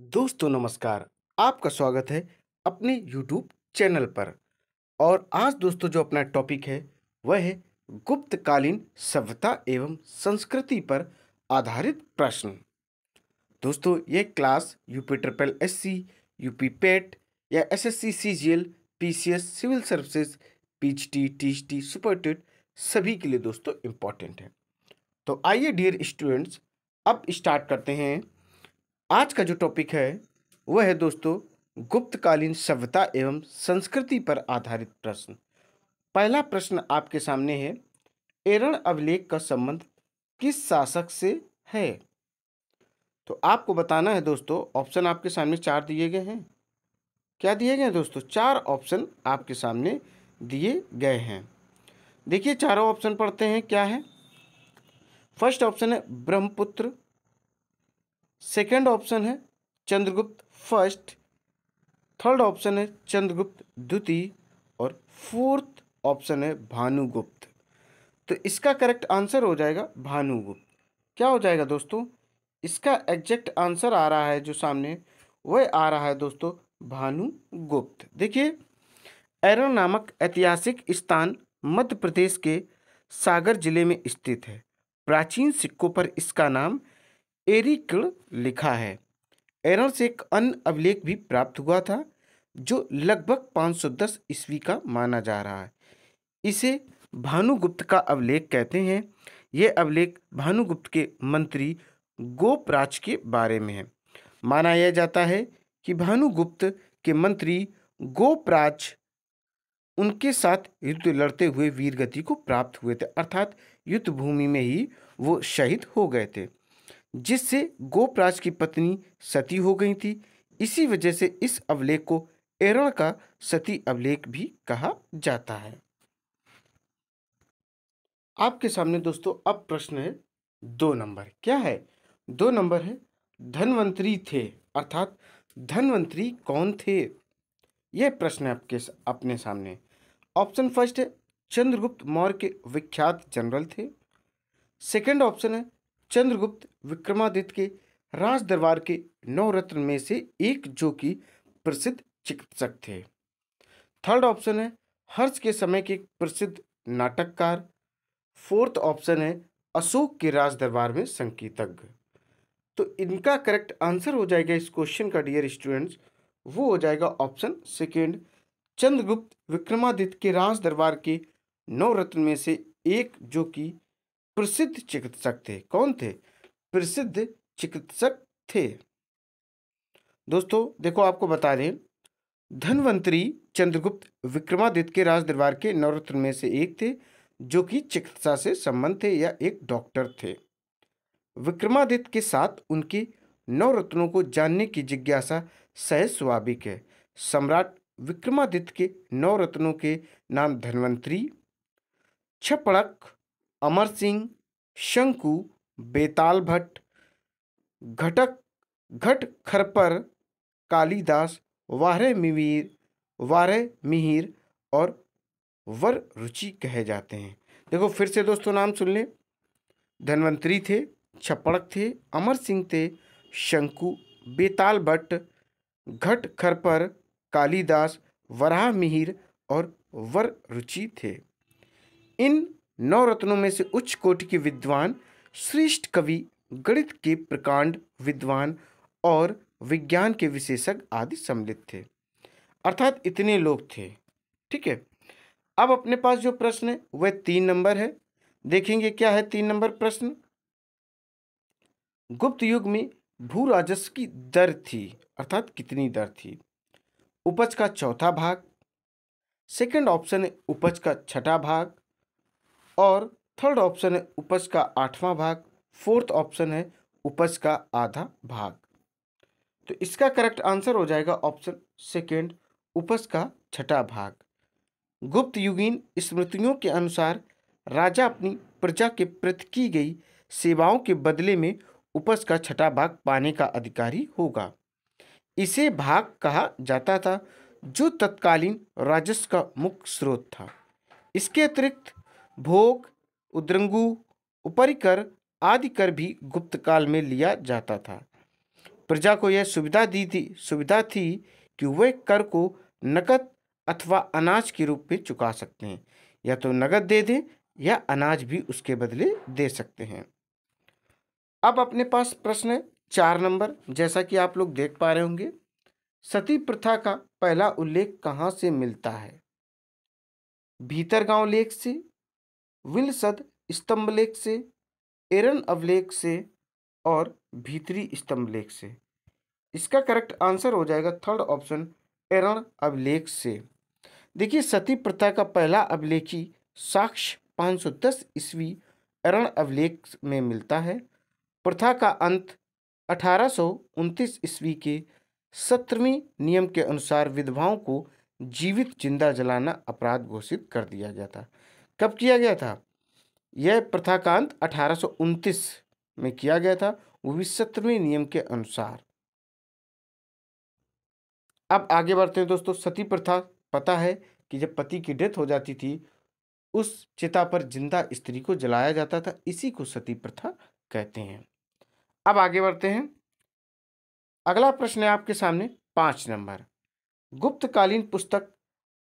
दोस्तों नमस्कार आपका स्वागत है अपने YouTube चैनल पर और आज दोस्तों जो अपना टॉपिक है वह है गुप्तकालीन सभ्यता एवं संस्कृति पर आधारित प्रश्न दोस्तों ये class UP triple S C U PET या S S C C G L P C S civil services P H T T H T TET सभी के लिए दोस्तों इम्पॉर्टेंट है तो आइए डियर स्टूडेंट्स अब स्टार्ट करते हैं आज का जो टॉपिक है वह है दोस्तों गुप्तकालीन सभ्यता एवं संस्कृति पर आधारित प्रश्न पहला प्रश्न आपके सामने है एरण अभिलेख का संबंध किस शासक से है तो आपको बताना है दोस्तों ऑप्शन आपके सामने चार दिए गए हैं क्या दिए गए हैं दोस्तों चार ऑप्शन आपके सामने दिए गए हैं देखिए चारों ऑप्शन पढ़ते हैं क्या है फर्स्ट ऑप्शन है ब्रह्मपुत्र सेकेंड ऑप्शन है चंद्रगुप्त फर्स्ट थर्ड ऑप्शन है चंद्रगुप्त द्वितीय और फोर्थ ऑप्शन है भानुगुप्त तो इसका करेक्ट आंसर हो जाएगा भानुगुप्त क्या हो जाएगा दोस्तों इसका एग्जैक्ट आंसर आ रहा है जो सामने वह आ रहा है दोस्तों भानुगुप्त देखिए एरो नामक ऐतिहासिक स्थान मध्य प्रदेश के सागर जिले में स्थित है प्राचीन सिक्कों पर इसका नाम एरिकल लिखा है एरर से एक अन्य अभिलेख भी प्राप्त हुआ था जो लगभग 510 ईस्वी का माना जा रहा है इसे भानुगुप्त का अभिलेख कहते हैं यह अभिलेख भानुगुप्त के मंत्री गोपराज के बारे में है माना यह जाता है कि भानुगुप्त के मंत्री गोपराज उनके साथ युद्ध लड़ते हुए वीरगति को प्राप्त हुए थे अर्थात युद्ध भूमि में ही वो शहीद हो गए थे जिससे गोपराज की पत्नी सती हो गई थी इसी वजह से इस अभिलेख को एरण का सती अभिलेख भी कहा जाता है आपके सामने दोस्तों अब प्रश्न है दो नंबर क्या है दो नंबर है धनवंतरी थे अर्थात धनवंतरी कौन थे यह प्रश्न है आपके अपने सामने ऑप्शन फर्स्ट है चंद्रगुप्त मौर्य के विख्यात जनरल थे सेकंड ऑप्शन है चंद्रगुप्त विक्रमादित्य के राज दरबार के नौ रत्न में से एक जो कि प्रसिद्ध चिकित्सक थे थर्ड ऑप्शन है हर्ष के समय के प्रसिद्ध नाटककार फोर्थ ऑप्शन है अशोक के राज दरबार में संकेतज्ञ तो इनका करेक्ट आंसर हो जाएगा इस क्वेश्चन का डियर स्टूडेंट्स वो हो जाएगा ऑप्शन सेकेंड चंद्रगुप्त विक्रमादित्य के राज दरबार के नौ रत्न में से एक जो कि प्रसिद्ध चिकित्सक थे कौन थे प्रसिद्ध चिकित्सक थे दोस्तों देखो आपको बता दें धनवंतरी चंद्रगुप्त विक्रमादित्य के राज दरबार के नवरत्न में से एक थे जो कि चिकित्सा से संबंध थे या एक डॉक्टर थे विक्रमादित्य के साथ उनकी नवरत्नों को जानने की जिज्ञासा सहज स्वाभाविक है सम्राट विक्रमादित्य के नवरत्नों के नाम धनवंतरी छपड़क अमर सिंह शंकु बेताल भट्ट घटक घट खरपर कालीदास वारे मिवीर वारे मिहिर और वर रुचि कहे जाते हैं देखो फिर से दोस्तों नाम सुन लें धन्वंतरी थे छप्पड़क थे अमर सिंह थे शंकु बेताल भट्ट घट खरपर कालीदास वराह मिहिर और वर रुचि थे इन नौ रत्नों में से उच्च कोटि के विद्वान श्रेष्ठ कवि गणित के प्रकांड विद्वान और विज्ञान के विशेषज्ञ आदि सम्मिलित थे अर्थात इतने लोग थे ठीक है अब अपने पास जो प्रश्न है वह तीन नंबर है देखेंगे क्या है तीन नंबर प्रश्न गुप्त युग में भू राजस्व की दर थी अर्थात कितनी दर थी उपज का चौथा भाग सेकंड ऑप्शन है उपज का छठा भाग और थर्ड ऑप्शन है उपज का आठवां भाग फोर्थ ऑप्शन है उपज का आधा भाग तो इसका करेक्ट आंसर हो जाएगा ऑप्शन सेकेंड उपज का छठा भाग गुप्त युगीन स्मृतियों के अनुसार राजा अपनी प्रजा के प्रति की गई सेवाओं के बदले में उपज का छठा भाग पाने का अधिकारी होगा इसे भाग कहा जाता था जो तत्कालीन राजस्व का मुख्य स्रोत था इसके अतिरिक्त भोग उद्रंगु उपरिकर आदि कर भी गुप्त काल में लिया जाता था प्रजा को यह सुविधा दी थी सुविधा थी कि वे कर को नकद अथवा अनाज के रूप में चुका सकते हैं या तो नकद दे दें या अनाज भी उसके बदले दे सकते हैं अब अपने पास प्रश्न है चार नंबर जैसा कि आप लोग देख पा रहे होंगे सती प्रथा का पहला उल्लेख कहाँ से मिलता है भीतर गांव लेख से विलसद स्तंभलेख से एरन अवलेख से और भीतरी स्तंभलेख से इसका करेक्ट आंसर हो जाएगा थर्ड ऑप्शन एरन अभिलेख से देखिए सती प्रथा का पहला अभिलेखी साक्ष 510 ईस्वी एरण अभिलेख में मिलता है प्रथा का अंत अठारह ईस्वी के सत्रहवीं नियम के अनुसार विधवाओं को जीवित जिंदा जलाना अपराध घोषित कर दिया गया था कब किया गया था यह प्रथाकांत अठारह में किया गया था वो भी सत्रहवें नियम के अनुसार अब आगे बढ़ते हैं दोस्तों सती प्रथा पता है कि जब पति की डेथ हो जाती थी उस चिता पर जिंदा स्त्री को जलाया जाता था इसी को सती प्रथा कहते हैं अब आगे बढ़ते हैं अगला प्रश्न है आपके सामने पांच नंबर गुप्तकालीन पुस्तक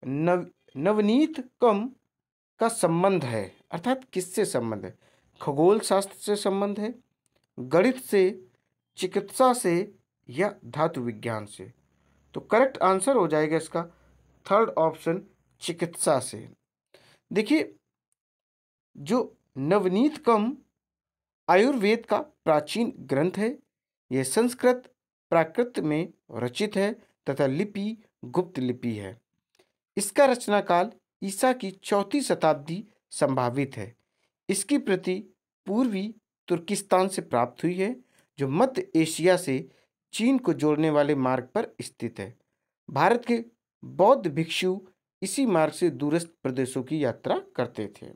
नव नवनीत कम का संबंध है अर्थात किससे संबंध है खगोल शास्त्र से संबंध है गणित से चिकित्सा से या धातु विज्ञान से तो करेक्ट आंसर हो जाएगा इसका थर्ड ऑप्शन चिकित्सा से देखिए जो नवनीत कम आयुर्वेद का प्राचीन ग्रंथ है यह संस्कृत प्राकृत में रचित है तथा लिपि गुप्त लिपि है इसका रचनाकाल काल ईसा की चौथी शताब्दी संभावित है इसकी प्रति पूर्वी तुर्किस्तान से प्राप्त हुई है जो मध्य एशिया से चीन को जोड़ने वाले मार्ग पर स्थित है भारत के बौद्ध भिक्षु इसी मार्ग से दूरस्थ प्रदेशों की यात्रा करते थे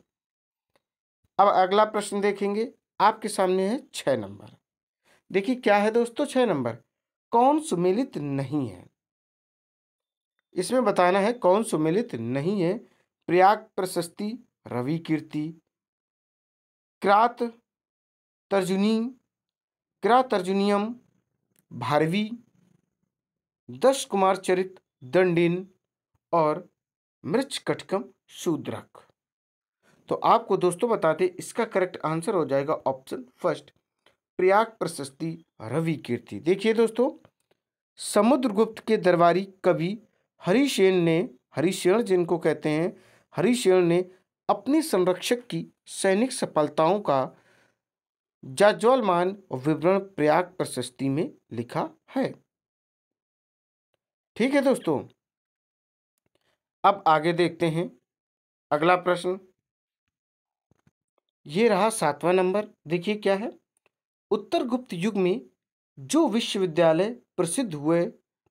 अब अगला प्रश्न देखेंगे आपके सामने है छः नंबर देखिए क्या है दोस्तों छः नंबर कौन सुमेलित नहीं है इसमें बताना है कौन सुमेलित नहीं है प्रयाग प्रशस्ति रवि कीर्ति क्रात तर्जुनी क्रा तर्जुनियम भारवी दश कुमार चरित दंडिन और मृच कटकम शूद्रक तो आपको दोस्तों बताते इसका करेक्ट आंसर हो जाएगा ऑप्शन फर्स्ट प्रयाग प्रशस्ति रवि कीर्ति देखिए दोस्तों समुद्रगुप्त के दरबारी कवि हरिशेन ने हरिशेण जिनको कहते हैं हरिशेण ने अपने संरक्षक की सैनिक सफलताओं का जाज्वलमान विवरण प्रयाग प्रशस्ति में लिखा है ठीक है दोस्तों अब आगे देखते हैं अगला प्रश्न ये रहा सातवां नंबर देखिए क्या है उत्तर गुप्त युग में जो विश्वविद्यालय प्रसिद्ध हुए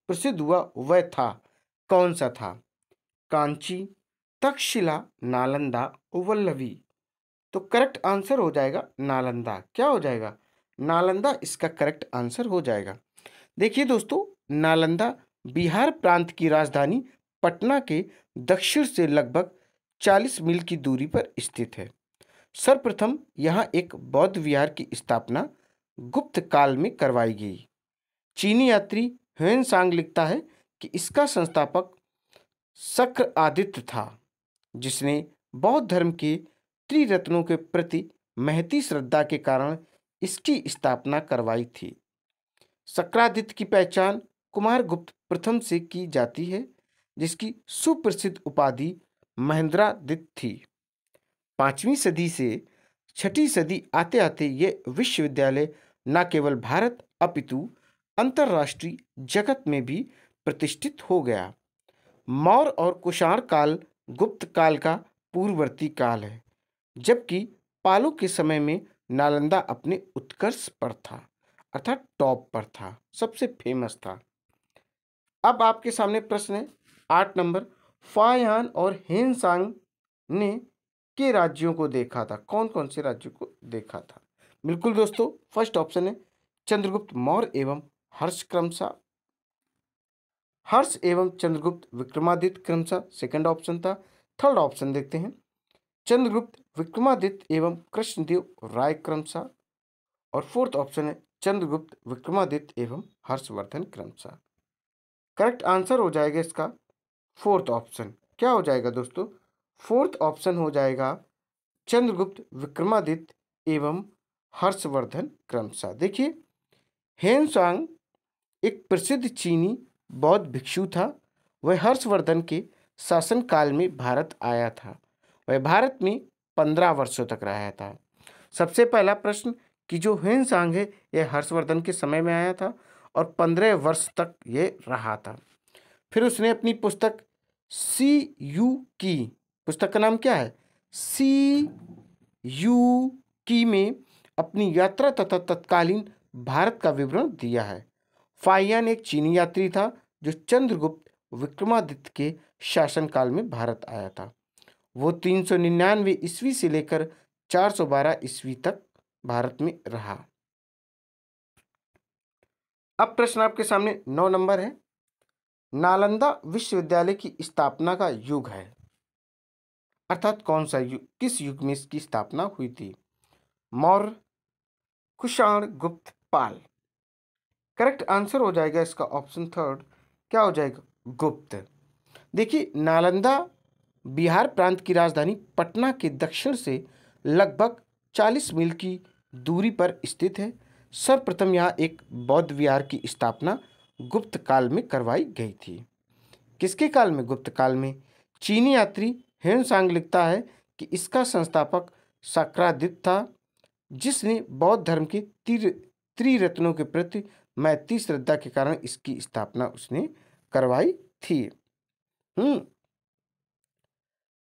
प्रसिद्ध हुआ वह था कौन सा था कांची तक्षशिला नालंदा वल्लवी तो करेक्ट आंसर हो जाएगा नालंदा क्या हो जाएगा नालंदा इसका करेक्ट आंसर हो जाएगा देखिए दोस्तों नालंदा बिहार प्रांत की राजधानी पटना के दक्षिण से लगभग 40 मील की दूरी पर स्थित है सर्वप्रथम यहाँ एक बौद्ध विहार की स्थापना गुप्त काल में करवाई गई चीनी यात्री ह्वेन सांग लिखता है कि इसका संस्थापक शक्र आदित्य था जिसने बौद्ध धर्म के त्रिरत्नों के प्रति महती श्रद्धा के कारण इसकी स्थापना करवाई थी शक्रादित्य की पहचान कुमार गुप्त प्रथम से की जाती है जिसकी सुप्रसिद्ध उपाधि महेंद्रादित्य थी पांचवी सदी से छठी सदी आते आते ये विश्वविद्यालय न केवल भारत अपितु अंतर्राष्ट्रीय जगत में भी प्रतिष्ठित हो गया मौर्य और कुषाण काल गुप्त काल का पूर्ववर्ती काल है जबकि पालों के समय में नालंदा अपने उत्कर्ष पर था अर्थात टॉप पर था सबसे फेमस था अब आपके सामने प्रश्न है आठ नंबर फायान और हेनसांग ने के राज्यों को देखा था कौन कौन से राज्यों को देखा था बिल्कुल दोस्तों फर्स्ट ऑप्शन है चंद्रगुप्त मौर्य एवं हर्षक्रमशा हर्ष एवं चंद्रगुप्त विक्रमादित्य क्रमशः सेकंड ऑप्शन था थर्ड ऑप्शन देखते हैं चंद्रगुप्त विक्रमादित्य एवं कृष्णदेव राय क्रमशः और फोर्थ ऑप्शन है चंद्रगुप्त विक्रमादित्य एवं हर्षवर्धन क्रमशः करेक्ट आंसर हो जाएगा इसका फोर्थ ऑप्शन क्या हो जाएगा दोस्तों फोर्थ ऑप्शन हो जाएगा चंद्रगुप्त विक्रमादित्य एवं हर्षवर्धन क्रमशः देखिए हेनसांग एक प्रसिद्ध चीनी बौद्ध भिक्षु था वह हर्षवर्धन के शासनकाल में भारत आया था वह भारत में पंद्रह वर्षों तक रहा था सबसे पहला प्रश्न कि जो ह्वेनसांग है यह हर्षवर्धन के समय में आया था और पंद्रह वर्ष तक ये रहा था फिर उसने अपनी पुस्तक सी यू की पुस्तक का नाम क्या है सी यू की में अपनी यात्रा तथा तत्कालीन भारत का विवरण दिया है फाइयान एक चीनी यात्री था जो चंद्रगुप्त विक्रमादित्य के शासनकाल में भारत आया था वो तीन सौ निन्यानवे ईस्वी से लेकर चार सौ बारह ईस्वी तक भारत में रहा अब प्रश्न आपके सामने नौ नंबर है नालंदा विश्वविद्यालय की स्थापना का युग है अर्थात कौन सा युग किस युग में इसकी स्थापना हुई थी मौर्य कुषाण गुप्त पाल करेक्ट आंसर हो जाएगा इसका ऑप्शन थर्ड क्या हो जाएगा गुप्त देखिए नालंदा बिहार प्रांत की राजधानी पटना के दक्षिण से लगभग 40 मील की दूरी पर स्थित है सर्वप्रथम यहाँ एक बौद्ध विहार की स्थापना गुप्त काल में करवाई गई थी किसके काल में गुप्त काल में चीनी यात्री हेन सांग लिखता है कि इसका संस्थापक सक्रादित्य था जिसने बौद्ध धर्म के तिर त्रिरत्नों के प्रति मैत्री श्रद्धा के कारण इसकी स्थापना उसने करवाई थी हम्म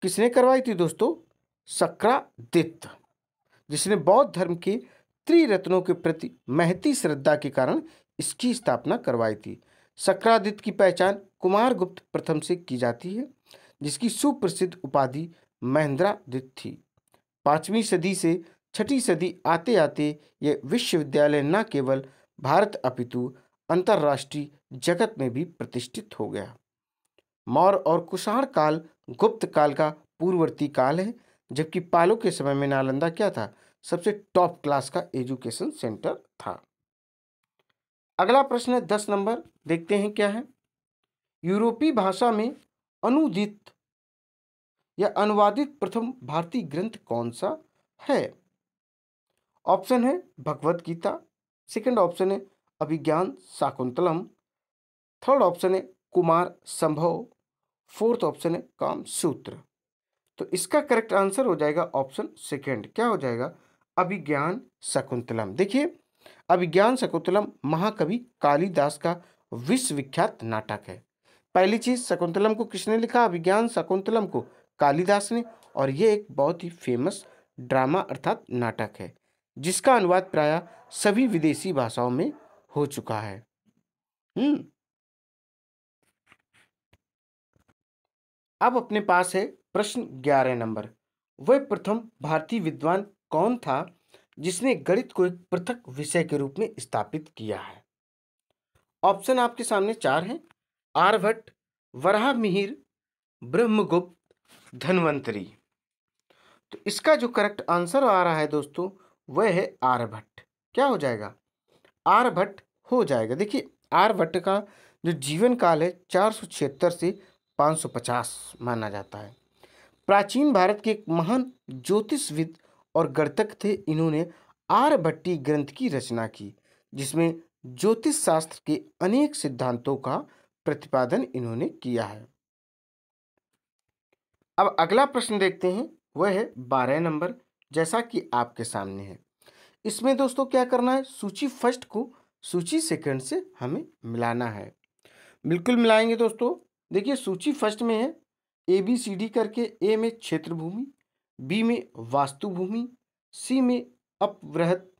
किसने करवाई थी दोस्तों सक्रादित्य जिसने बौद्ध धर्म के त्रिरत्नों के प्रति महती श्रद्धा के कारण इसकी स्थापना करवाई थी सक्रादित्य की पहचान कुमार गुप्त प्रथम से की जाती है जिसकी सुप्रसिद्ध उपाधि महेंद्रादित्य थी पाँचवीं सदी से छठी सदी आते आते यह विश्वविद्यालय न केवल भारत अपितु अंतर्राष्ट्रीय जगत में भी प्रतिष्ठित हो गया मौर्य और कुषाण काल गुप्त काल का पूर्ववर्ती काल है जबकि पालों के समय में नालंदा क्या था सबसे टॉप क्लास का एजुकेशन सेंटर था अगला प्रश्न है दस नंबर देखते हैं क्या है यूरोपीय भाषा में अनुदित या अनुवादित प्रथम भारतीय ग्रंथ कौन सा है ऑप्शन है भगवत गीता सेकंड ऑप्शन है अभिज्ञान शाकुंतलम थर्ड ऑप्शन है कुमार संभव फोर्थ ऑप्शन है काम सूत्र तो इसका करेक्ट आंसर हो जाएगा ऑप्शन सेकंड क्या हो जाएगा अभिज्ञान शकुंतलम देखिए अभिज्ञान शकुंतलम महाकवि कालिदास का विश्वविख्यात नाटक है पहली चीज शकुंतलम को किसने लिखा अभिज्ञान शकुंतलम को कालिदास ने और यह एक बहुत ही फेमस ड्रामा अर्थात नाटक है जिसका अनुवाद प्राय सभी विदेशी भाषाओं में हो चुका है हम्म अब अपने पास है प्रश्न ग्यारह नंबर वह प्रथम भारतीय विद्वान कौन था जिसने गणित को एक पृथक विषय के रूप में स्थापित किया है ऑप्शन आपके सामने चार हैं आर्यभट्ट वराह मिहिर ब्रह्मगुप्त धनवंतरी तो इसका जो करेक्ट आंसर आ रहा है दोस्तों वह है आर्यभट्ट क्या हो जाएगा आर्यभट्ट हो जाएगा देखिए आर्यभट्ट का जो जीवन काल है चार सौ छिहत्तर से पाँच सौ पचास माना जाता है प्राचीन भारत के एक महान ज्योतिषविद और गणतक थे इन्होंने आर्यभट्टी ग्रंथ की रचना की जिसमें ज्योतिष शास्त्र के अनेक सिद्धांतों का प्रतिपादन इन्होंने किया है अब अगला प्रश्न देखते हैं वह है बारह नंबर जैसा कि आपके सामने है इसमें दोस्तों क्या करना है सूची फर्स्ट को सूची सेकंड से हमें मिलाना है बिल्कुल मिलाएंगे दोस्तों देखिए सूची फर्स्ट में है ए बी सी डी करके ए में क्षेत्र भूमि बी में वास्तु भूमि सी में अपवृहत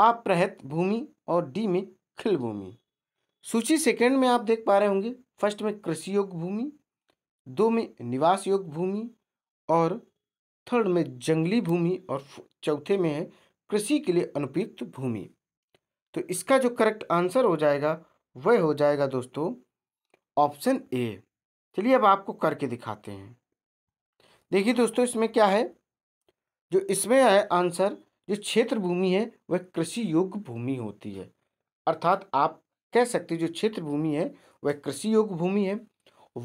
अप्रहत भूमि और डी में खिल भूमि सूची सेकंड में आप देख पा रहे होंगे फर्स्ट में कृषि योग्य भूमि दो में निवास योग्य भूमि और थर्ड में जंगली भूमि और चौथे में है कृषि के लिए अनुपयुक्त भूमि तो इसका जो करेक्ट आंसर हो जाएगा वह हो जाएगा दोस्तों ऑप्शन ए चलिए अब आपको करके दिखाते हैं देखिए दोस्तों इसमें क्या है जो इसमें है आंसर जो क्षेत्र भूमि है वह कृषि योग्य भूमि होती है अर्थात आप कह सकते जो क्षेत्र भूमि है वह कृषि योग्य भूमि है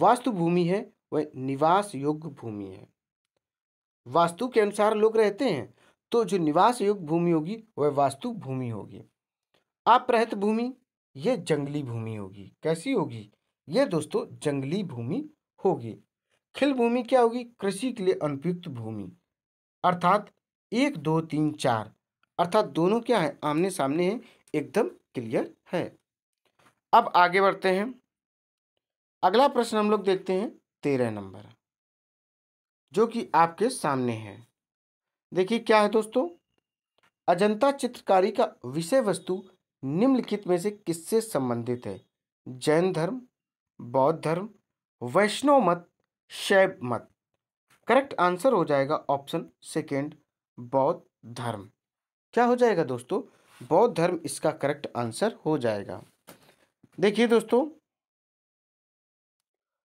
वास्तु भूमि है वह निवास योग्य भूमि है वास्तु के अनुसार लोग रहते हैं तो जो निवास योग भूमि होगी वह वास्तु भूमि होगी अप्रहित भूमि यह जंगली भूमि होगी कैसी होगी यह दोस्तों जंगली भूमि होगी खिल भूमि क्या होगी कृषि के लिए अनुपयुक्त भूमि अर्थात एक दो तीन चार अर्थात दोनों क्या है आमने सामने है एकदम क्लियर है अब आगे बढ़ते हैं अगला प्रश्न हम लोग देखते हैं तेरह नंबर जो कि आपके सामने है देखिए क्या है दोस्तों अजंता चित्रकारी का विषय वस्तु निम्नलिखित में से किससे संबंधित है जैन धर्म बौद्ध धर्म वैष्णव मत शैव मत करेक्ट आंसर हो जाएगा ऑप्शन सेकेंड बौद्ध धर्म क्या हो जाएगा दोस्तों बौद्ध धर्म इसका करेक्ट आंसर हो जाएगा देखिए दोस्तों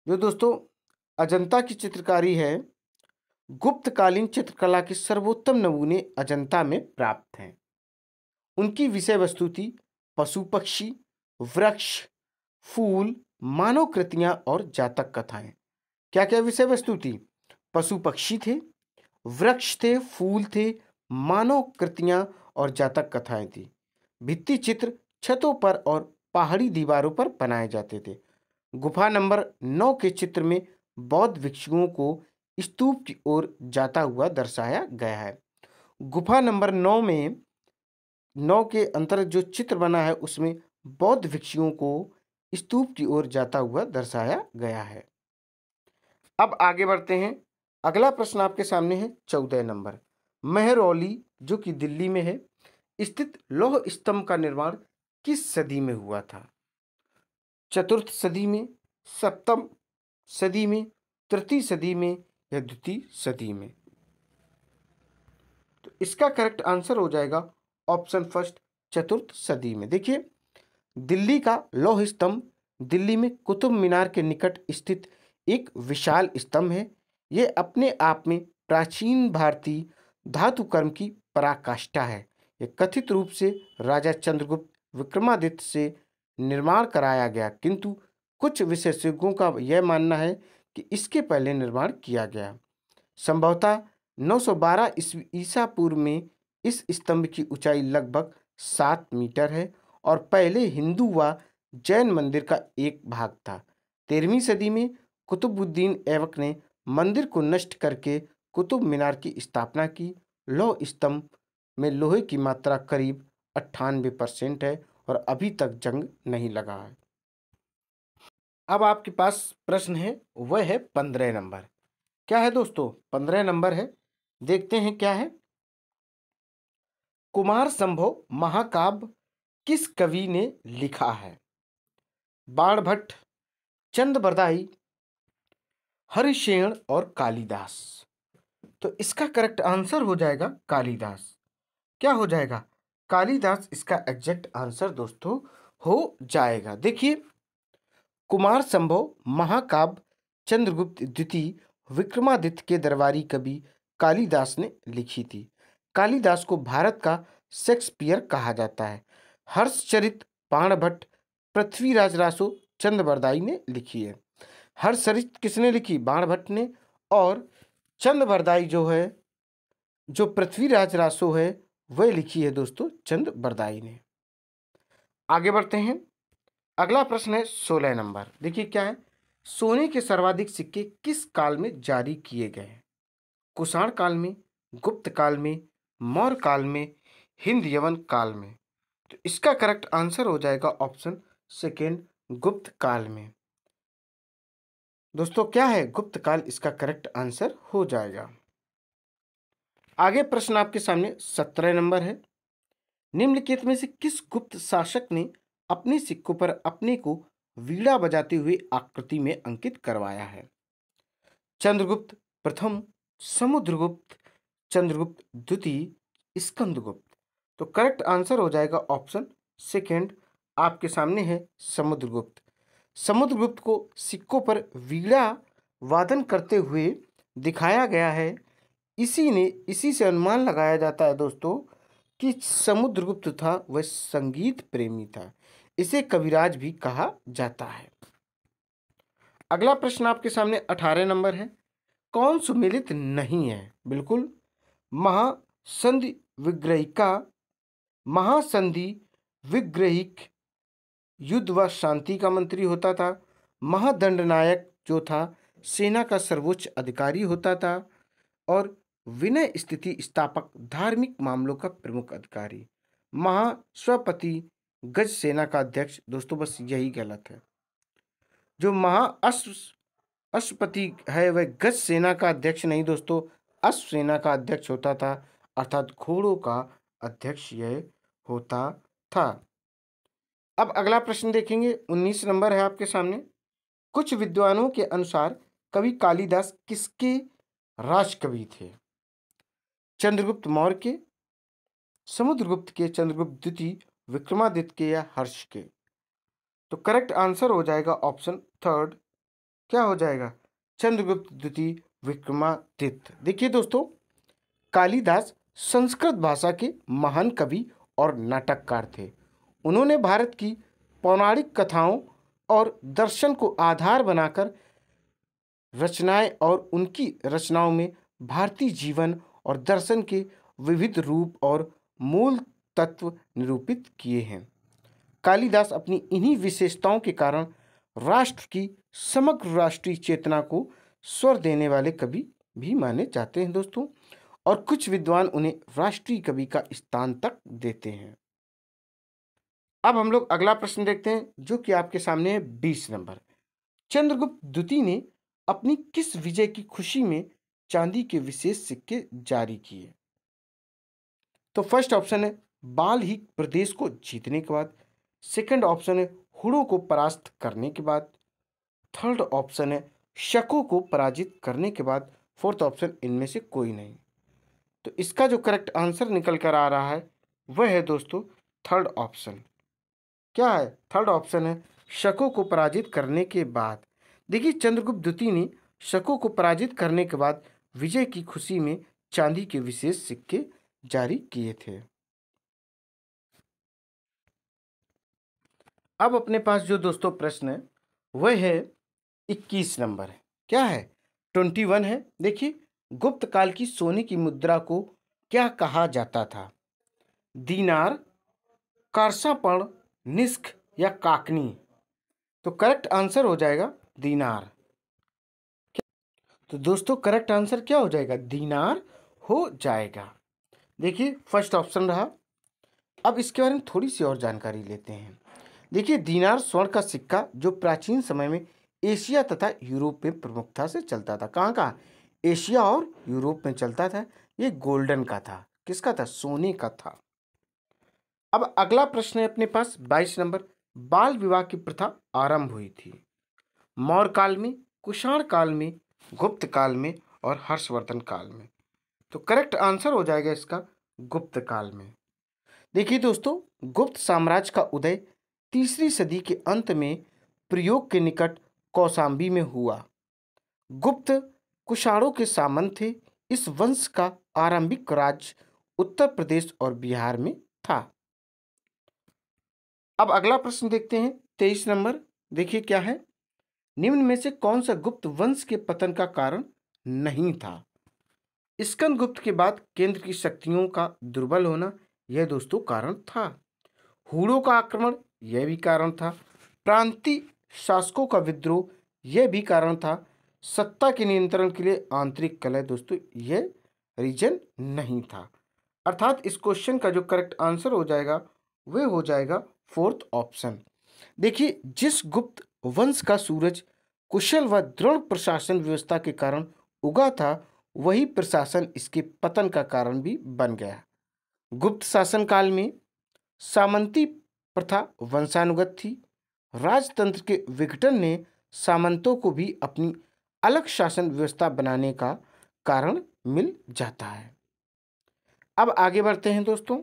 जो दोस्तों अजंता की चित्रकारी है गुप्तकालीन चित्रकला के सर्वोत्तम नमूने अजंता में प्राप्त हैं उनकी विषय वस्तु थी पशु पक्षी वृक्ष फूल मानव कृतियां और जातक कथाएं क्या क्या विषय वस्तु थी पशु पक्षी थे वृक्ष थे फूल थे मानव कृतियां और जातक कथाएं थी भित्ति चित्र छतों पर और पहाड़ी दीवारों पर बनाए जाते थे गुफा नंबर नौ के चित्र में बौद्ध भिक्षुओं को स्तूप की ओर जाता हुआ दर्शाया गया है गुफा नंबर नौ में नौ के अंतर्गत जो चित्र बना है उसमें बौद्ध भिक्षुओं को स्तूप की ओर जाता हुआ दर्शाया गया है अब आगे बढ़ते हैं अगला प्रश्न आपके सामने है चौदह नंबर मेहरौली जो कि दिल्ली में है स्थित लौह स्तंभ का निर्माण किस सदी में हुआ था चतुर्थ सदी में सप्तम सदी में तृतीय सदी में या द्वितीय सदी में तो इसका करेक्ट आंसर हो जाएगा ऑप्शन फर्स्ट चतुर्थ सदी में देखिए दिल्ली का लौह स्तंभ दिल्ली में कुतुब मीनार के निकट स्थित एक विशाल स्तंभ है यह अपने आप में प्राचीन भारतीय धातुकर्म की पराकाष्ठा है ये कथित रूप से राजा चंद्रगुप्त विक्रमादित्य से निर्माण कराया गया किंतु कुछ विशेषज्ञों का यह मानना है कि इसके पहले निर्माण किया गया संभवतः 912 ईसा पूर्व में इस स्तंभ की ऊंचाई लगभग सात मीटर है और पहले हिंदू व जैन मंदिर का एक भाग था तेरहवीं सदी में कुतुबुद्दीन एवक ने मंदिर को नष्ट करके कुतुब मीनार की स्थापना की लौह स्तंभ में लोहे की मात्रा करीब अट्ठानवे परसेंट है और अभी तक जंग नहीं लगा है अब आपके पास प्रश्न है वह है पंद्रह नंबर क्या है दोस्तों पंद्रह नंबर है देखते हैं क्या है कुमार संभव महाकाव्य किस कवि ने लिखा है बाण भट्ट चंद बरदाई हरिशेण और कालिदास तो इसका करेक्ट आंसर हो जाएगा कालिदास क्या हो जाएगा कालिदास इसका एग्जैक्ट आंसर दोस्तों हो जाएगा देखिए कुमार संभव महाकाव्य चंद्रगुप्त द्वितीय विक्रमादित्य के दरबारी कवि कालिदास ने लिखी थी कालिदास को भारत का शेक्सपियर कहा जाता है हर्षचरित पाणभट्ट पृथ्वीराज रासो चंद्रबरदाई ने लिखी है हर्षचरित किसने लिखी बाणभट्ट ने और चंद्रबरदाई जो है जो पृथ्वीराज रासो है वह लिखी है दोस्तों बरदाई ने आगे बढ़ते हैं अगला प्रश्न है सोलह नंबर देखिए क्या है सोने के सर्वाधिक सिक्के किस काल में जारी किए गए हैं कुषाण काल में गुप्त काल में मौर्य काल में हिंद यवन काल में तो इसका करेक्ट आंसर हो जाएगा ऑप्शन सेकेंड गुप्त काल में दोस्तों क्या है गुप्त काल इसका करेक्ट आंसर हो जाएगा आगे प्रश्न आपके सामने सत्रह नंबर है निम्नलिखित में से किस गुप्त शासक ने अपने सिक्कों पर अपने को वीड़ा बजाते हुए आकृति में अंकित करवाया है चंद्रगुप्त प्रथम समुद्रगुप्त चंद्रगुप्त द्वितीय स्कंदगुप्त तो करेक्ट आंसर हो जाएगा ऑप्शन सेकेंड आपके सामने है समुद्रगुप्त समुद्रगुप्त को सिक्कों पर वीड़ा वादन करते हुए दिखाया गया है इसी ने इसी से अनुमान लगाया जाता है दोस्तों कि समुद्रगुप्त था वह संगीत प्रेमी था इसे कविराज भी कहा जाता है अगला प्रश्न आपके सामने अठारह नंबर है कौन सुमिलित नहीं है बिल्कुल महासंधि विग्रहिका महासंधि विग्रहिक युद्ध व शांति का मंत्री होता था महादंडनायक जो था सेना का सर्वोच्च अधिकारी होता था और विनय स्थिति स्थापक धार्मिक मामलों का प्रमुख अधिकारी महास्वपति गज सेना का अध्यक्ष दोस्तों बस यही गलत है जो महा अश्व अश्वपति है वह गज सेना का अध्यक्ष नहीं दोस्तों अश्व सेना का अध्यक्ष होता था अर्थात घोड़ों का अध्यक्ष यह होता था अब अगला प्रश्न देखेंगे उन्नीस नंबर है आपके सामने कुछ विद्वानों के अनुसार कवि कालिदास किसके राजकवि थे चंद्रगुप्त मौर्य के समुद्रगुप्त के चंद्रगुप्त द्वितीय विक्रमादित्य के या हर्ष के तो करेक्ट आंसर हो जाएगा ऑप्शन थर्ड क्या हो जाएगा चंद्रगुप्त द्वितीय विक्रमादित्य देखिए दोस्तों कालिदास संस्कृत भाषा के महान कवि और नाटककार थे उन्होंने भारत की पौराणिक कथाओं और दर्शन को आधार बनाकर रचनाएं और उनकी रचनाओं में भारतीय जीवन और दर्शन के विविध रूप और मूल तत्व निरूपित किए हैं कालिदास अपनी इन्हीं विशेषताओं के कारण राष्ट्र की समग्र राष्ट्रीय चेतना को स्वर देने वाले कवि भी माने जाते हैं दोस्तों और कुछ विद्वान उन्हें राष्ट्रीय कवि का स्थान तक देते हैं अब हम लोग अगला प्रश्न देखते हैं जो कि आपके सामने है बीस नंबर चंद्रगुप्त द्वितीय ने अपनी किस विजय की खुशी में चांदी के विशेष सिक्के जारी किए तो फर्स्ट ऑप्शन है बाल ही प्रदेश को जीतने के बाद सेकंड ऑप्शन है हुड़ों को परास्त करने के बाद थर्ड ऑप्शन है शकों को पराजित करने के बाद फोर्थ ऑप्शन इनमें से कोई नहीं तो इसका जो करेक्ट आंसर निकल कर आ रहा है वह है दोस्तों थर्ड ऑप्शन क्या है थर्ड ऑप्शन है शकों को पराजित करने के बाद देखिए चंद्रगुप्त द्वितीय ने शकों को पराजित करने के बाद विजय की खुशी में चांदी के विशेष सिक्के जारी किए थे अब अपने पास जो दोस्तों प्रश्न है वह है इक्कीस नंबर है क्या है ट्वेंटी वन है देखिए गुप्त काल की सोने की मुद्रा को क्या कहा जाता था दीनार कारसापण निस्क या काकनी तो करेक्ट आंसर हो जाएगा दीनार तो दोस्तों करेक्ट आंसर क्या हो जाएगा दीनार हो जाएगा देखिए फर्स्ट ऑप्शन रहा अब इसके बारे में थोड़ी सी और जानकारी लेते हैं देखिए दीनार स्वर्ण का सिक्का जो प्राचीन समय में एशिया तथा यूरोप में प्रमुखता से चलता था कहाँ कहाँ एशिया और यूरोप में चलता था ये गोल्डन का था किसका था सोने का था अब अगला प्रश्न है अपने पास बाईस नंबर बाल विवाह की प्रथा आरंभ हुई थी मौर्य काल में कुषाण काल में गुप्त काल में और हर्षवर्धन काल में तो करेक्ट आंसर हो जाएगा इसका गुप्त काल में देखिए दोस्तों गुप्त साम्राज्य का उदय तीसरी सदी के अंत में प्रयोग के निकट कौसाम्बी में हुआ गुप्त कुषाणों के सामंत थे इस वंश का आरंभिक राज्य उत्तर प्रदेश और बिहार में था अब अगला प्रश्न देखते हैं तेईस नंबर देखिए क्या है निम्न में से कौन सा गुप्त वंश के पतन का कारण नहीं था स्कंद गुप्त के बाद केंद्र की शक्तियों का दुर्बल होना यह दोस्तों कारण था हुड़ों का आक्रमण यह भी कारण था प्रांति शासकों का विद्रोह यह भी कारण था सत्ता के नियंत्रण के लिए आंतरिक कलह दोस्तों यह रीजन नहीं था अर्थात इस क्वेश्चन का जो करेक्ट आंसर हो जाएगा वह हो जाएगा फोर्थ ऑप्शन देखिए जिस गुप्त वंश का सूरज कुशल व दृढ़ प्रशासन व्यवस्था के कारण उगा था वही प्रशासन इसके पतन का कारण भी बन गया गुप्त शासन काल में सामंती प्रथा वंशानुगत थी राजतंत्र के विघटन ने सामंतों को भी अपनी अलग शासन व्यवस्था बनाने का कारण मिल जाता है अब आगे बढ़ते हैं दोस्तों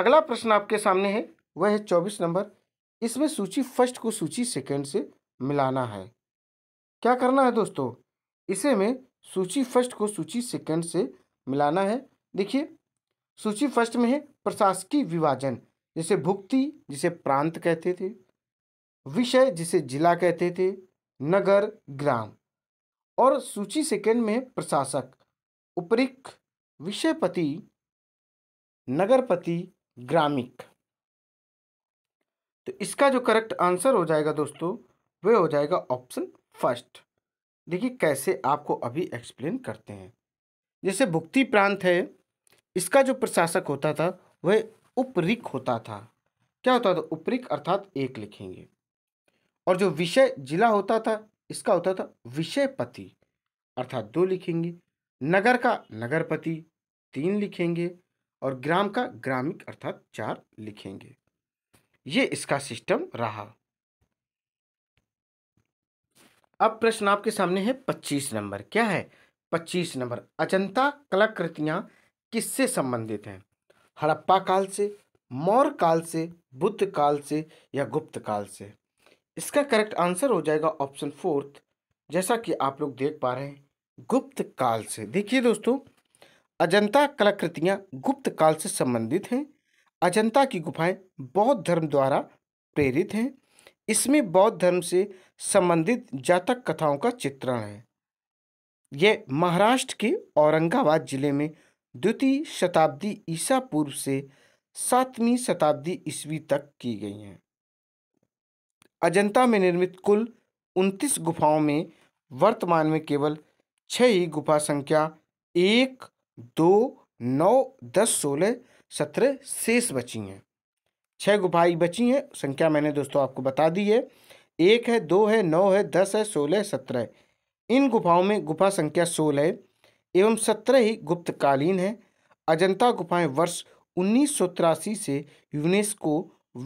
अगला प्रश्न आपके सामने है वह है चौबीस नंबर इसमें सूची फर्स्ट को सूची सेकंड से मिलाना है क्या करना है दोस्तों इसे में सूची फर्स्ट को सूची सेकंड से मिलाना है देखिए सूची फर्स्ट में है प्रशासकीय विभाजन जिसे भुक्ति जिसे प्रांत कहते थे विषय जिसे जिला कहते थे नगर ग्राम और सूची सेकंड में प्रशासक उपरिक विषयपति नगरपति ग्रामिक तो इसका जो करेक्ट आंसर हो जाएगा दोस्तों वह हो जाएगा ऑप्शन फर्स्ट देखिए कैसे आपको अभी एक्सप्लेन करते हैं जैसे भुक्ति प्रांत है इसका जो प्रशासक होता था वह उपरिक होता था क्या होता था उपरिक अर्थात एक लिखेंगे और जो विषय जिला होता था इसका होता था विषयपति अर्थात दो लिखेंगे नगर का नगरपति तीन लिखेंगे और ग्राम का ग्रामिक अर्थात चार लिखेंगे ये इसका सिस्टम रहा अब प्रश्न आपके सामने है पच्चीस नंबर क्या है पच्चीस नंबर अजंता कलाकृतियां किससे संबंधित हैं हड़प्पा काल से मौर्य काल से बुद्ध काल से या गुप्त काल से इसका करेक्ट आंसर हो जाएगा ऑप्शन फोर्थ जैसा कि आप लोग देख पा रहे हैं गुप्त काल से देखिए दोस्तों अजंता कलाकृतियां गुप्त काल से संबंधित हैं अजंता की गुफाएं बौद्ध धर्म द्वारा प्रेरित हैं इसमें बौद्ध धर्म से संबंधित जातक कथाओं का चित्रण है यह महाराष्ट्र के औरंगाबाद जिले में द्वितीय शताब्दी ईसा पूर्व से सातवीं शताब्दी ईस्वी तक की गई हैं अजंता में निर्मित कुल उनतीस गुफाओं में वर्तमान में केवल छ ही गुफा संख्या एक दो नौ दस सोलह सत्रह शेष बची हैं छः गुफाई बची हैं संख्या मैंने दोस्तों आपको बता दी है एक है दो है नौ है दस है सोलह सत्रह इन गुफाओं में गुफा संख्या सोलह एवं सत्रह ही गुप्तकालीन है अजंता गुफाएं वर्ष उन्नीस से यूनेस्को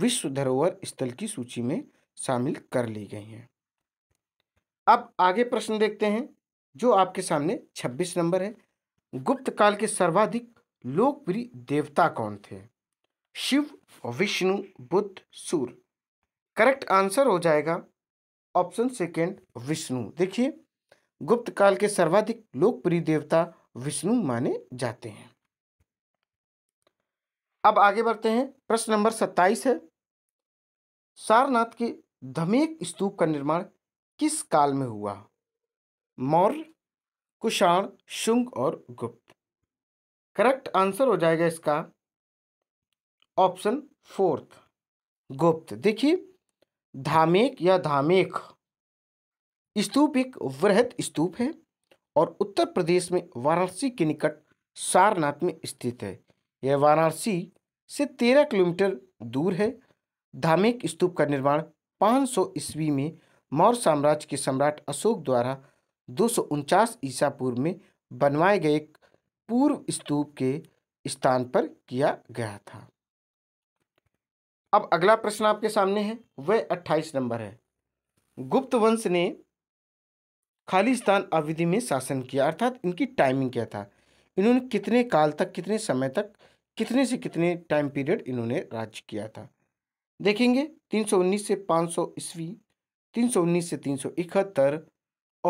विश्व धरोहर स्थल की सूची में शामिल कर ली गई हैं अब आगे प्रश्न देखते हैं जो आपके सामने 26 नंबर है गुप्त काल के सर्वाधिक लोकप्रिय देवता कौन थे शिव विष्णु बुद्ध सूर्य करेक्ट आंसर हो जाएगा ऑप्शन सेकेंड विष्णु देखिए गुप्त काल के सर्वाधिक लोकप्रिय देवता विष्णु माने जाते हैं अब आगे बढ़ते हैं प्रश्न नंबर सत्ताईस है सारनाथ के धमेक स्तूप का निर्माण किस काल में हुआ मौर्य कुषाण शुंग और गुप्त करेक्ट आंसर हो जाएगा इसका ऑप्शन फोर्थ गुप्त देखिए धामेक या धामेख स्तूप एक वृहद स्तूप है और उत्तर प्रदेश में वाराणसी के निकट सारनाथ में स्थित है यह वाराणसी से तेरह किलोमीटर दूर है धामिक स्तूप का निर्माण 500 सौ ईस्वी में मौर्य साम्राज्य के सम्राट अशोक द्वारा दो सौ ईसा पूर्व में बनवाए गए एक पूर्व स्तूप के स्थान पर किया गया था अब अगला प्रश्न आपके सामने है वह 28 नंबर है गुप्त वंश ने खालिस्तान अवधि में शासन किया अर्थात इनकी टाइमिंग क्या था इन्होंने कितने काल तक कितने समय तक कितने से कितने टाइम पीरियड इन्होंने राज्य किया था देखेंगे 319 से 500 ईस्वी उन्नीस से इकहत्तर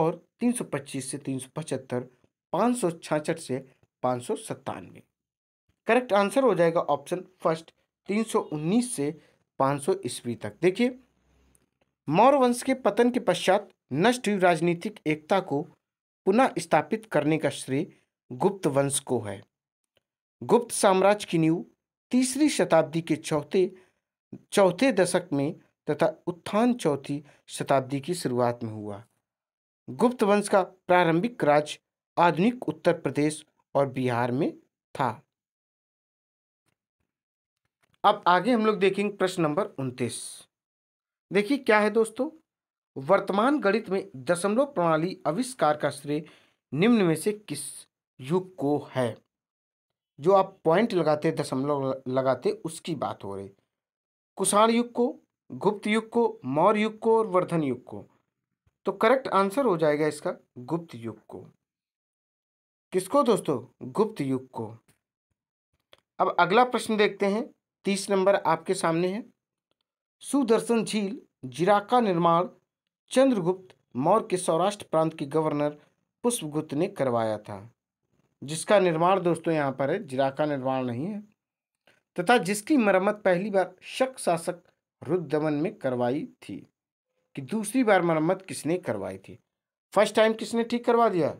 और 325 से तीन सौ छाछठ से पाँच सौ सत्तानवे करेक्ट आंसर हो जाएगा ऑप्शन फर्स्ट 319 से 500 ईस्वी तक देखिए मौर्य वंश के पतन के पश्चात नष्ट हुई राजनीतिक एकता को पुनः स्थापित करने का श्रेय गुप्त वंश को है गुप्त साम्राज्य की नींव तीसरी शताब्दी के चौथे चौथे दशक में तथा उत्थान चौथी शताब्दी की शुरुआत में हुआ गुप्त वंश का प्रारंभिक राज्य आधुनिक उत्तर प्रदेश और बिहार में था अब आगे हम लोग देखेंगे प्रश्न नंबर उनतीस देखिए क्या है दोस्तों वर्तमान गणित में दशमलव प्रणाली आविष्कार का श्रेय निम्न में से किस युग को है जो आप पॉइंट लगाते दशमलव लगाते उसकी बात हो रही कुषाण युग को गुप्त युग को मौर्य युग को और वर्धन युग को तो करेक्ट आंसर हो जाएगा इसका गुप्त युग को किसको दोस्तों गुप्त युग को अब अगला प्रश्न देखते हैं तीस नंबर आपके सामने है सुदर्शन झील जिराका निर्माण चंद्रगुप्त मौर्य के सौराष्ट्र प्रांत के गवर्नर पुष्पगुप्त ने करवाया था जिसका निर्माण दोस्तों यहाँ पर है जिरा का निर्माण नहीं है तथा जिसकी मरम्मत पहली बार शक शासक रुद्रमन में करवाई थी कि दूसरी बार मरम्मत किसने करवाई थी फर्स्ट टाइम किसने ठीक करवा दिया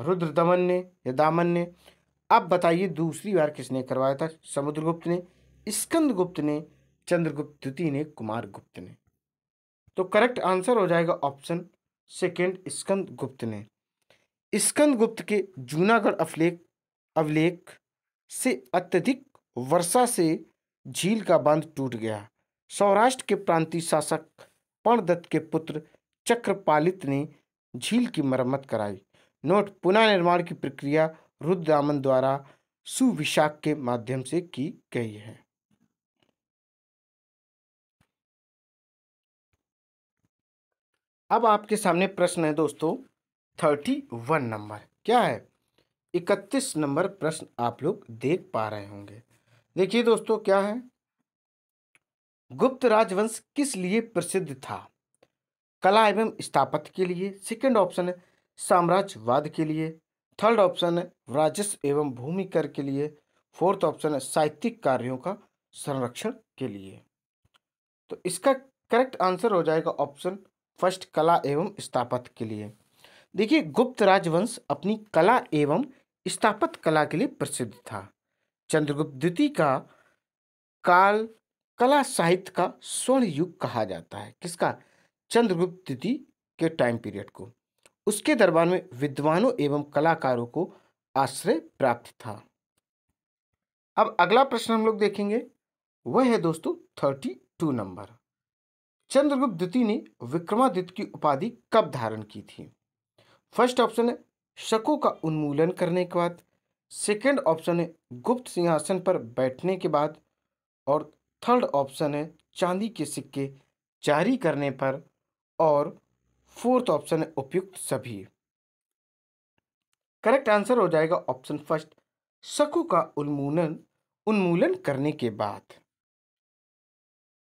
रुद्र दमन ने या दामन ने अब बताइए दूसरी बार किसने करवाया था समुद्रगुप्त ने स्कंदगुप्त ने चंद्रगुप्त द्वितीय ने कुमार गुप्त ने तो करेक्ट आंसर हो जाएगा ऑप्शन सेकेंड स्कंद गुप्त ने स्कंद गुप्त के जूनागढ़ अफलेख अवलेख से अत्यधिक वर्षा से झील का बांध टूट गया सौराष्ट्र के प्रांतीय शासक पणदत्त के पुत्र चक्रपालित ने झील की मरम्मत कराई नोट पुनः निर्माण की प्रक्रिया रुद्रामन द्वारा सुविशाख के माध्यम से की गई है अब आपके सामने प्रश्न है दोस्तों थर्टी वन नंबर क्या है इकतीस नंबर प्रश्न आप लोग देख पा रहे होंगे देखिए दोस्तों क्या है गुप्त राजवंश किस लिए प्रसिद्ध था कला एवं स्थापत्य के लिए सेकंड ऑप्शन है साम्राज्यवाद के लिए थर्ड ऑप्शन है राजस्व एवं भूमि कर के लिए फोर्थ ऑप्शन है साहित्यिक कार्यों का संरक्षण के लिए तो इसका करेक्ट आंसर हो जाएगा ऑप्शन फर्स्ट कला एवं स्थापत्य के लिए देखिए गुप्त राजवंश अपनी कला एवं स्थापत्य कला के लिए प्रसिद्ध था चंद्रगुप्त द्वितीय का काल कला साहित्य का स्वर्ण युग कहा जाता है किसका चंद्रगुप्त द्वितीय के टाइम पीरियड को उसके दरबार में विद्वानों एवं कलाकारों को आश्रय प्राप्त था अब अगला प्रश्न हम लोग देखेंगे वह है दोस्तों थर्टी टू नंबर चंद्रगुप्त द्वितीय ने विक्रमादित्य की उपाधि कब धारण की थी फर्स्ट ऑप्शन है शकों का उन्मूलन करने के बाद सेकंड ऑप्शन है गुप्त सिंहासन पर बैठने के बाद और थर्ड ऑप्शन है चांदी के सिक्के जारी करने पर और फोर्थ ऑप्शन है उपयुक्त सभी करेक्ट आंसर हो जाएगा ऑप्शन फर्स्ट शकों का उन्मूलन उन्मूलन करने के बाद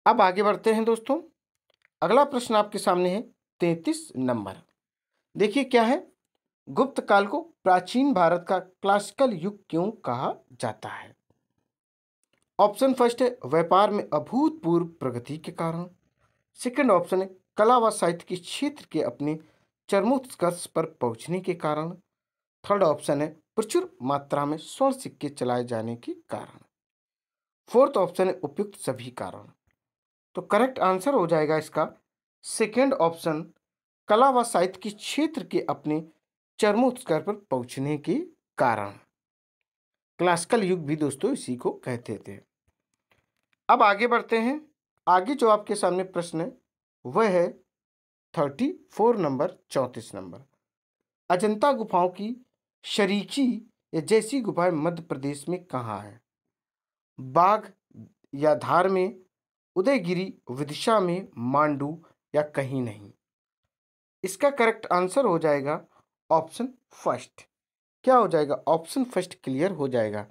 अब आगे बढ़ते हैं दोस्तों अगला प्रश्न आपके सामने है तैतीस नंबर देखिए क्या है गुप्त काल को प्राचीन भारत का क्लासिकल युग क्यों कहा जाता है ऑप्शन फर्स्ट है व्यापार में अभूतपूर्व प्रगति के कारण सेकंड ऑप्शन है कला व साहित्य के क्षेत्र के अपने चरमोत्कर्ष पर पहुंचने के कारण थर्ड ऑप्शन है प्रचुर मात्रा में स्वर्ण सिक्के चलाए जाने के कारण फोर्थ ऑप्शन है उपयुक्त सभी कारण तो करेक्ट आंसर हो जाएगा इसका सेकेंड ऑप्शन कला व साहित्य के क्षेत्र के अपने चरमोत्कर पर पहुंचने के कारण क्लासिकल युग भी दोस्तों इसी को कहते थे अब आगे बढ़ते हैं आगे जो आपके सामने प्रश्न है वह है थर्टी फोर नंबर चौंतीस नंबर अजंता गुफाओं की शरीकी या जैसी गुफाएं मध्य प्रदेश में कहाँ है बाघ या धार में उदयगिरी विदिशा में मांडू या कहीं नहीं इसका करेक्ट आंसर हो जाएगा ऑप्शन फर्स्ट क्या हो जाएगा ऑप्शन फर्स्ट क्लियर हो जाएगा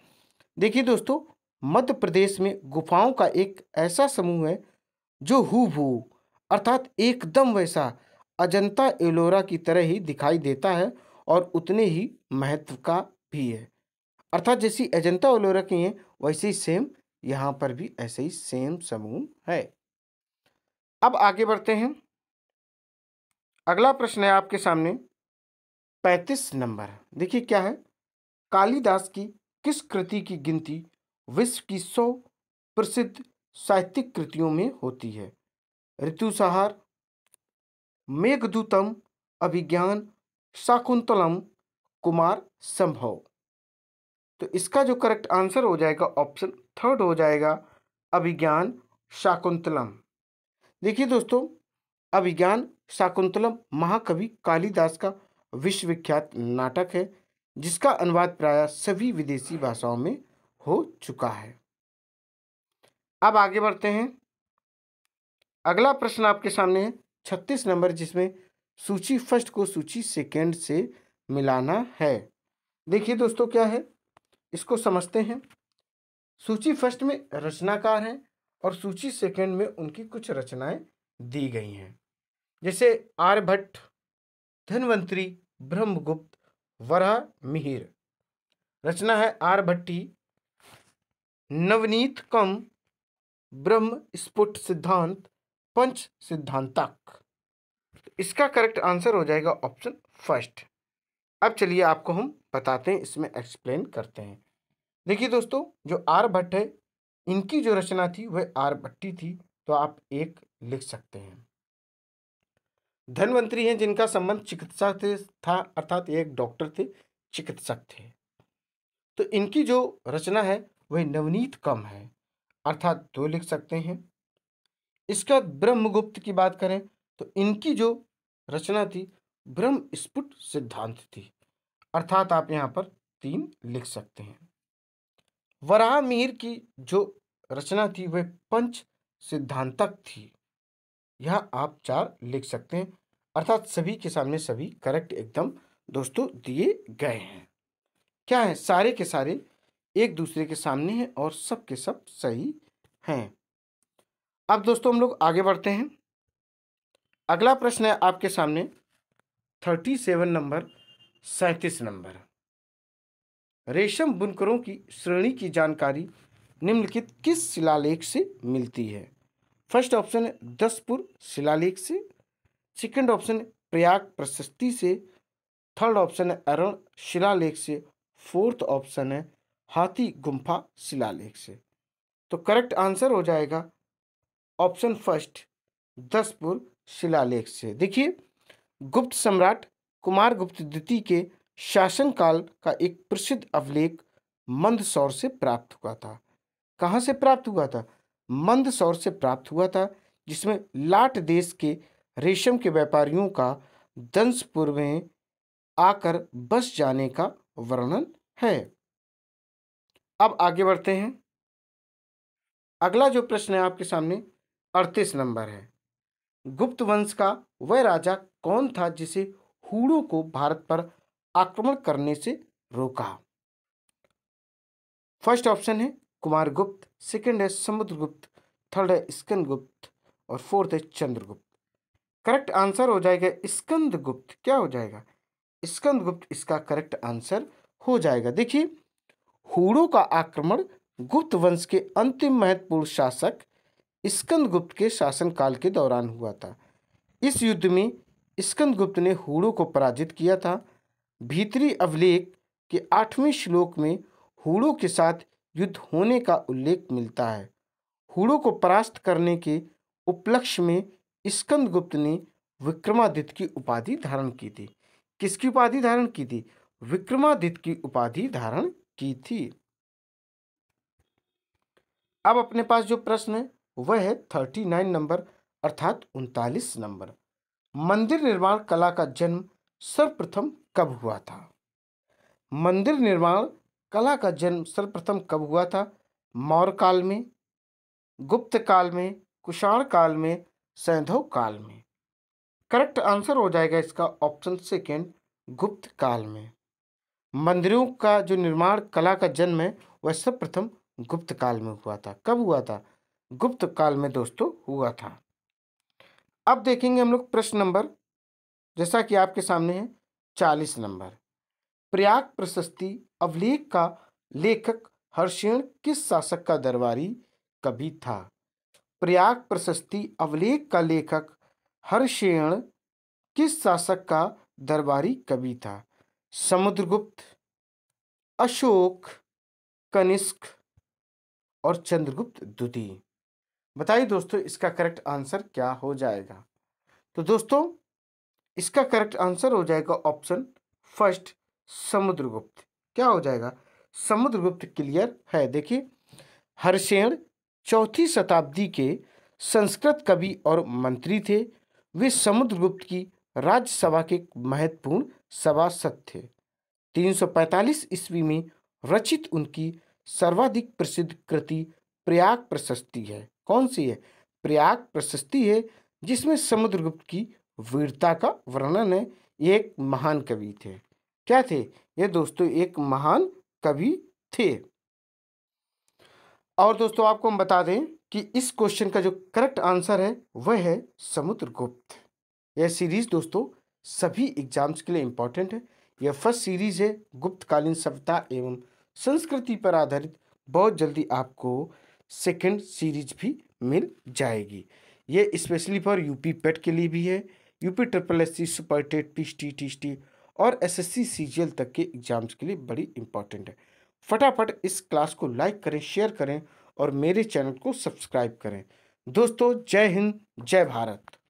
देखिए दोस्तों मध्य प्रदेश में गुफाओं का एक ऐसा समूह है जो हु अर्थात एकदम वैसा अजंता एलोरा की तरह ही दिखाई देता है और उतने ही महत्व का भी है अर्थात जैसी अजंता एलोरा की है वैसे ही सेम यहाँ पर भी ऐसे ही सेम समूह है अब आगे बढ़ते हैं अगला प्रश्न है आपके सामने पैंतीस नंबर देखिए क्या है कालिदास की किस कृति की गिनती विश्व की सौ प्रसिद्ध साहित्यिक कृतियों में होती है ऋतुसहार मेघदूतम अभिज्ञान शाकुंतलम कुमार संभव तो इसका जो करेक्ट आंसर हो जाएगा ऑप्शन थर्ड हो जाएगा अभिज्ञान शाकुंतलम देखिए दोस्तों अभिज्ञान शाकुंतलम महाकवि कालिदास का विश्वविख्यात नाटक है जिसका अनुवाद प्राय सभी विदेशी भाषाओं में हो चुका है अब आगे बढ़ते हैं अगला प्रश्न आपके सामने है छत्तीस नंबर जिसमें सूची फर्स्ट को सूची सेकेंड से मिलाना है देखिए दोस्तों क्या है इसको समझते हैं सूची फर्स्ट में रचनाकार हैं और सूची सेकंड में उनकी कुछ रचनाएं दी गई हैं जैसे आर्यभट्ट धनवंतरी ब्रह्मगुप्त वरह मिहिर रचना है आर्यभट्टी नवनीत कम ब्रह्म स्फुट सिद्धांत पंच सिद्धांतक तो इसका करेक्ट आंसर हो जाएगा ऑप्शन फर्स्ट अब चलिए आपको हम बताते हैं इसमें एक्सप्लेन करते हैं देखिए दोस्तों जो आर भट्ट है इनकी जो रचना थी वह आर भट्टी थी तो आप एक लिख सकते हैं धनवंतरी हैं जिनका संबंध चिकित्सा से था अर्थात एक डॉक्टर थे चिकित्सक थे तो इनकी जो रचना है वह नवनीत कम है अर्थात दो लिख सकते हैं इसका ब्रह्मगुप्त की बात करें तो इनकी जो रचना थी ब्रह्म स्फुट सिद्धांत थी अर्थात आप यहाँ पर तीन लिख सकते हैं वराह मिहिर की जो रचना थी वह पंच सिद्धांतक थी यह आप चार लिख सकते हैं अर्थात सभी के सामने सभी करेक्ट एकदम दोस्तों दिए गए हैं क्या है सारे के सारे एक दूसरे के सामने हैं और सब के सब सही हैं अब दोस्तों हम लोग आगे बढ़ते हैं अगला प्रश्न है आपके सामने थर्टी सेवन नंबर सैंतीस नंबर रेशम बुनकरों की श्रेणी की जानकारी निम्नलिखित किस शिलालेख से मिलती है फर्स्ट ऑप्शन है दसपुर शिलालेख से सेकंड ऑप्शन प्रयाग प्रशस्ति से थर्ड ऑप्शन है अरुण शिलालेख से फोर्थ ऑप्शन है हाथी गुम्फा शिलालेख से तो करेक्ट आंसर हो जाएगा ऑप्शन फर्स्ट दसपुर शिलालेख से देखिए गुप्त सम्राट कुमार गुप्त द्वितीय के शासनकाल का एक प्रसिद्ध अभिलेख मंदसौर से प्राप्त हुआ था कहाँ से प्राप्त हुआ था मंदसौर से प्राप्त हुआ था जिसमें लाट देश के रेशम के व्यापारियों का दंसपुर में आकर बस जाने का वर्णन है अब आगे बढ़ते हैं अगला जो प्रश्न है आपके सामने अड़तीस नंबर है गुप्त वंश का वह राजा कौन था जिसे हुड़ों को भारत पर आक्रमण करने से रोका फर्स्ट ऑप्शन है कुमार गुप्त सेकेंड है समुद्रगुप्त थर्ड है स्कंदगुप्त और फोर्थ है चंद्रगुप्त करेक्ट आंसर हो जाएगा स्कंदगुप्त क्या हो जाएगा स्कंदगुप्त इसका करेक्ट आंसर हो जाएगा देखिए हुड़ों का आक्रमण गुप्त वंश के अंतिम महत्वपूर्ण शासक स्कंदगुप्त के शासनकाल के दौरान हुआ था इस युद्ध में स्कंदगुप्त ने हुड़ों को पराजित किया था भीतरी अभिलेख के आठवें श्लोक में हुड़ो के साथ युद्ध होने का उल्लेख मिलता है हुड़ो को परास्त करने के उपलक्ष्य में स्कंद गुप्त ने विक्रमादित्य की उपाधि धारण की थी किसकी उपाधि धारण की थी विक्रमादित्य की उपाधि धारण की थी अब अपने पास जो प्रश्न है वह है थर्टी नाइन नंबर अर्थात उनतालीस नंबर मंदिर निर्माण कला का जन्म सर्वप्रथम कब हुआ था मंदिर निर्माण कला का जन्म सर्वप्रथम कब हुआ था मौर्य काल में गुप्त काल में कुषाण काल में सैंधव काल में करेक्ट आंसर हो जाएगा इसका ऑप्शन सेकेंड गुप्त काल में मंदिरों का जो निर्माण कला का जन्म है वह सर्वप्रथम गुप्त काल में हुआ था कब हुआ था गुप्त काल में दोस्तों हुआ था अब देखेंगे हम लोग प्रश्न नंबर जैसा कि आपके सामने है चालीस नंबर प्रयाग प्रशस्ति अवलेख का लेखक हर्षेण किस शासक का दरबारी कवि था प्रयाग प्रशस्ति अवलेख का लेखक हर्षेण किस शासक का दरबारी कवि था समुद्रगुप्त अशोक कनिष्क और चंद्रगुप्त द्वितीय बताइए दोस्तों इसका करेक्ट आंसर क्या हो जाएगा तो दोस्तों इसका करेक्ट आंसर हो जाएगा ऑप्शन फर्स्ट समुद्रगुप्त क्या हो जाएगा समुद्रगुप्त क्लियर है देखिए हर्षेण चौथी शताब्दी के संस्कृत कवि और मंत्री थे वे समुद्रगुप्त की राज्यसभा के महत्वपूर्ण सभासद थे 345 ईस्वी में रचित उनकी सर्वाधिक प्रसिद्ध कृति प्रयाग प्रशस्ति है कौन सी है प्रयाग प्रशस्ति है जिसमें समुद्रगुप्त की वीरता का वर्णन है ये एक महान कवि थे क्या थे ये दोस्तों एक महान कवि थे और दोस्तों आपको हम बता दें कि इस क्वेश्चन का जो करेक्ट आंसर है वह है समुद्रगुप्त यह सीरीज दोस्तों सभी एग्जाम्स के लिए इम्पॉर्टेंट है यह फर्स्ट सीरीज है गुप्तकालीन सभ्यता एवं संस्कृति पर आधारित बहुत जल्दी आपको सेकंड सीरीज भी मिल जाएगी ये स्पेशली फॉर यूपी पेट के लिए भी है UP triple S C super TET P T T T और एसएससी सीजीएल तक के एग्जाम्स के लिए बड़ी इंपॉर्टेंट है फटाफट इस क्लास को लाइक करें शेयर करें और मेरे चैनल को सब्सक्राइब करें दोस्तों जय हिंद जय भारत